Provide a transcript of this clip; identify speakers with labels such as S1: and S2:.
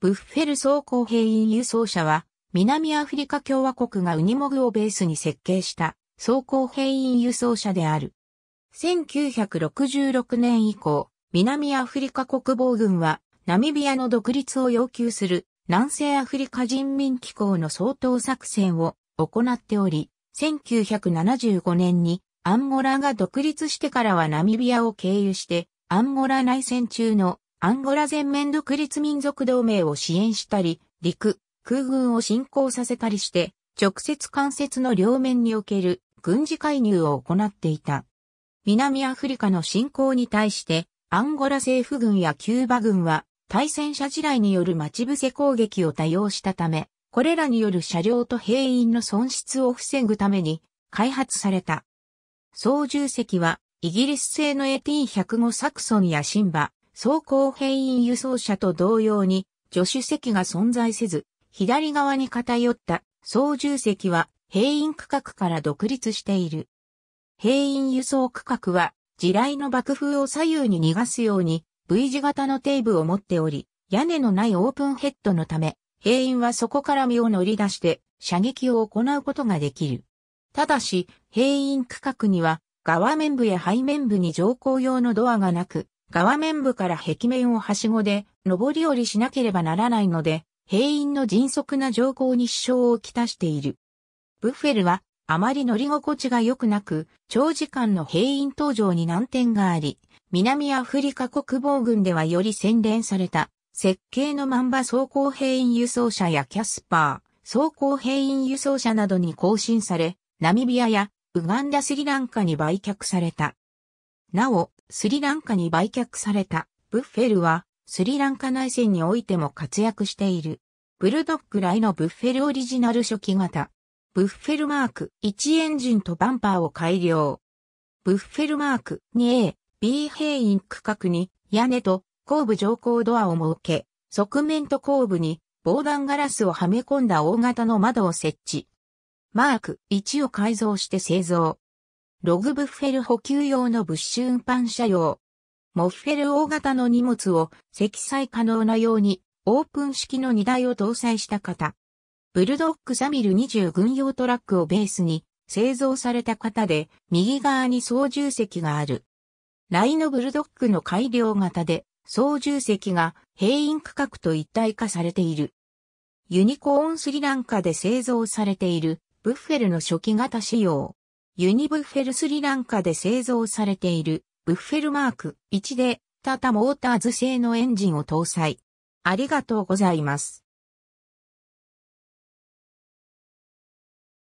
S1: ブッフェル装甲兵員輸送車は、南アフリカ共和国がウニモグをベースに設計した装甲兵員輸送車である。1966年以降、南アフリカ国防軍は、ナミビアの独立を要求する南西アフリカ人民機構の総統作戦を行っており、1975年にアンゴラが独立してからはナミビアを経由して、アンゴラ内戦中のアンゴラ全面独立民族同盟を支援したり、陸、空軍を侵攻させたりして、直接間接の両面における軍事介入を行っていた。南アフリカの侵攻に対して、アンゴラ政府軍やキューバ軍は、対戦車地雷による待ち伏せ攻撃を多用したため、これらによる車両と兵員の損失を防ぐために開発された。操縦席はイギリス製の AT105 サクソンやシンバ、走行兵員輸送車と同様に助手席が存在せず、左側に偏った操縦席は兵員区画から独立している。兵員輸送区画は地雷の爆風を左右に逃がすように V 字型のテーブを持っており、屋根のないオープンヘッドのため、兵員はそこから身を乗り出して射撃を行うことができる。ただし、兵員区画には側面部や背面部に乗降用のドアがなく、側面部から壁面をはしごで上り下りしなければならないので、兵員の迅速な乗降に支障をきたしている。ブッフェルはあまり乗り心地が良くなく、長時間の兵員登場に難点があり、南アフリカ国防軍ではより洗練された、設計のマンバ装甲兵員輸送車やキャスパー、装甲兵員輸送車などに更新され、ナミビアやウガンダスリランカに売却された。なお、スリランカに売却されたブッフェルはスリランカ内戦においても活躍している。ブルドッグライのブッフェルオリジナル初期型。ブッフェルマーク1エンジンとバンパーを改良。ブッフェルマーク 2A、B 兵員区画に屋根と後部乗降ドアを設け、側面と後部に防弾ガラスをはめ込んだ大型の窓を設置。マーク1を改造して製造。ログブッフェル補給用の物資運搬車用。モッフェル大型の荷物を積載可能なようにオープン式の荷台を搭載した型。ブルドックサミル20軍用トラックをベースに製造された型で右側に操縦席がある。ライノブルドックの改良型で操縦席が兵員区画と一体化されている。ユニコーンスリランカで製造されているブッフェルの初期型仕様。ユニブッフェルスリランカで製造されているブッフェルマーク1でタタモーターズ製のエンジンを搭載。ありがとうございます。